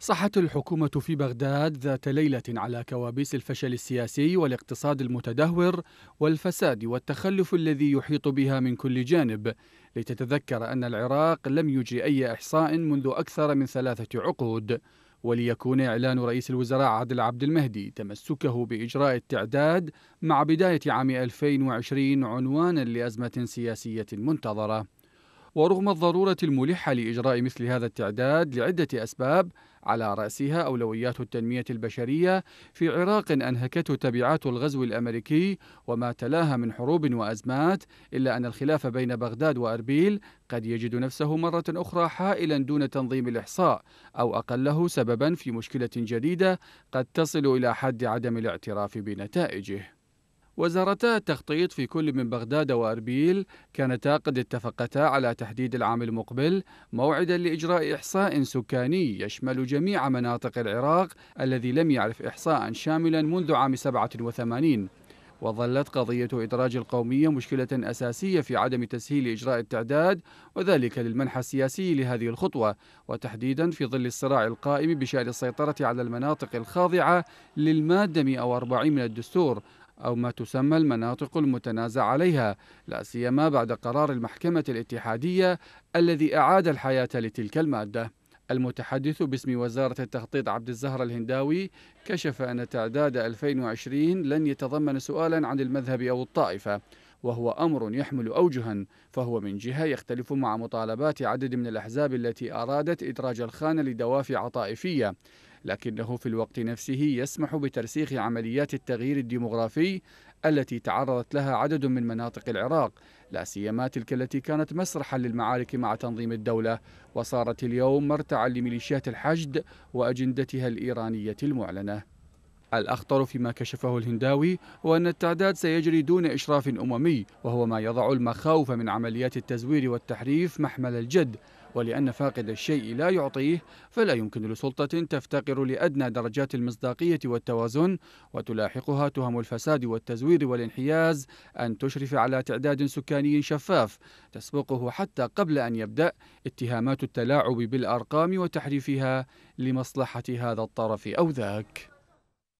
صحت الحكومة في بغداد ذات ليلة على كوابيس الفشل السياسي والاقتصاد المتدهور والفساد والتخلف الذي يحيط بها من كل جانب لتتذكر أن العراق لم يجري أي إحصاء منذ أكثر من ثلاثة عقود وليكون إعلان رئيس الوزراء عادل عبد المهدي تمسكه بإجراء التعداد مع بداية عام 2020 عنوانا لأزمة سياسية منتظرة ورغم الضرورة الملحة لإجراء مثل هذا التعداد لعدة أسباب على رأسها أولويات التنمية البشرية في عراق أنهكته تبعات الغزو الأمريكي وما تلاها من حروب وأزمات إلا أن الخلاف بين بغداد وأربيل قد يجد نفسه مرة أخرى حائلا دون تنظيم الإحصاء أو أقله سببا في مشكلة جديدة قد تصل إلى حد عدم الاعتراف بنتائجه وزارتا التخطيط في كل من بغداد وأربيل كانتا قد اتفقتا على تحديد العام المقبل موعدا لإجراء إحصاء سكاني يشمل جميع مناطق العراق الذي لم يعرف إحصاء شاملا منذ عام 87 وظلت قضية إدراج القومية مشكلة أساسية في عدم تسهيل إجراء التعداد وذلك للمنحى السياسي لهذه الخطوة وتحديدا في ظل الصراع القائم بشأن السيطرة على المناطق الخاضعة للمادة 140 من الدستور أو ما تسمى المناطق المتنازع عليها لا سيما بعد قرار المحكمة الاتحادية الذي أعاد الحياة لتلك المادة المتحدث باسم وزارة التخطيط عبد الزهر الهنداوي كشف أن تعداد 2020 لن يتضمن سؤالا عن المذهب أو الطائفة وهو أمر يحمل أوجها فهو من جهة يختلف مع مطالبات عدد من الأحزاب التي أرادت إدراج الخان لدوافع طائفية لكنه في الوقت نفسه يسمح بترسيخ عمليات التغيير الديمغرافي التي تعرضت لها عدد من مناطق العراق لا سيما تلك التي كانت مسرحا للمعارك مع تنظيم الدولة وصارت اليوم مرتعا لميليشيات الحشد وأجندتها الإيرانية المعلنة الأخطر فيما كشفه الهنداوي هو أن التعداد سيجري دون إشراف أممي وهو ما يضع المخاوف من عمليات التزوير والتحريف محمل الجد ولأن فاقد الشيء لا يعطيه فلا يمكن لسلطة تفتقر لأدنى درجات المصداقية والتوازن وتلاحقها تهم الفساد والتزوير والانحياز أن تشرف على تعداد سكاني شفاف تسبقه حتى قبل أن يبدأ اتهامات التلاعب بالأرقام وتحريفها لمصلحة هذا الطرف أو ذاك